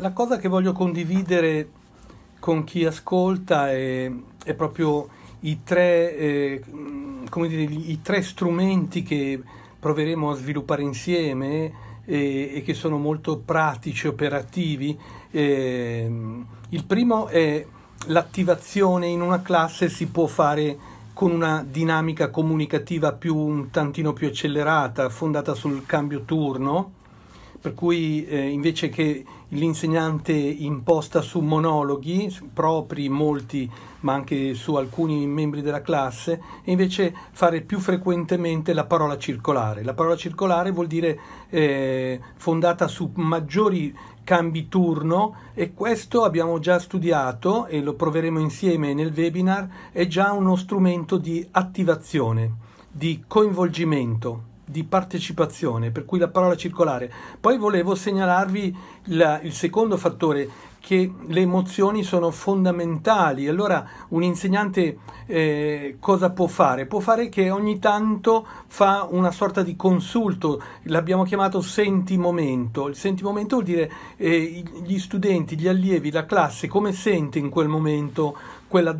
la cosa che voglio condividere con chi ascolta è, è proprio i tre, eh, mm, dire, i tre, strumenti che proveremo a sviluppare insieme eh, e, che sono molto pratici, operativi. Eh, il primo è l'attivazione in una classe si può fare con una dinamica comunicativa più, un tantino più accelerata, fondata sul cambio turno per cui eh, invece che l'insegnante imposta su monologhi propri, molti, ma anche su alcuni membri della classe, e invece fare più frequentemente la parola circolare. La parola circolare vuol dire eh, fondata su maggiori cambi turno e questo abbiamo già studiato e lo proveremo insieme nel webinar, è già uno strumento di attivazione, di coinvolgimento di partecipazione, per cui la parola circolare. Poi volevo segnalarvi la, il secondo fattore che le emozioni sono fondamentali. Allora un insegnante eh, cosa può fare? Può fare che ogni tanto fa una sorta di consulto, l'abbiamo chiamato sentimomento. Il sentimomento vuol dire eh, gli studenti, gli allievi, la classe, come sente in quel momento quella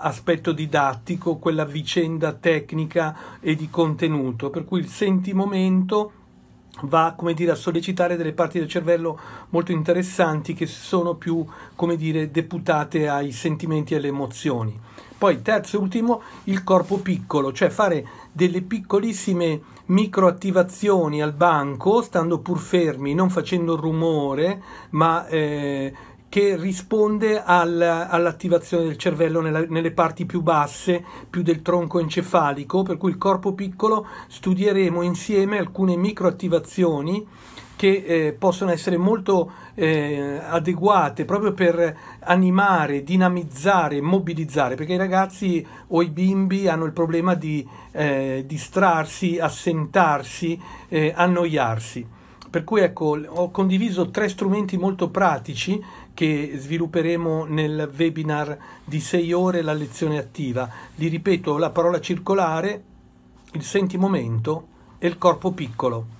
aspetto didattico, quella vicenda tecnica e di contenuto. Per cui il sentimomento va come dire, a sollecitare delle parti del cervello molto interessanti che sono più come dire, deputate ai sentimenti e alle emozioni. Poi terzo e ultimo il corpo piccolo, cioè fare delle piccolissime microattivazioni al banco, stando pur fermi, non facendo rumore, ma eh, che risponde al, all'attivazione del cervello nella, nelle parti più basse, più del tronco encefalico, per cui il corpo piccolo studieremo insieme alcune microattivazioni che eh, possono essere molto eh, adeguate proprio per animare, dinamizzare, mobilizzare, perché i ragazzi o i bimbi hanno il problema di eh, distrarsi, assentarsi, eh, annoiarsi per cui ecco, ho condiviso tre strumenti molto pratici che svilupperemo nel webinar di 6 ore la lezione attiva. Li ripeto, la parola circolare, il sentimento e il corpo piccolo.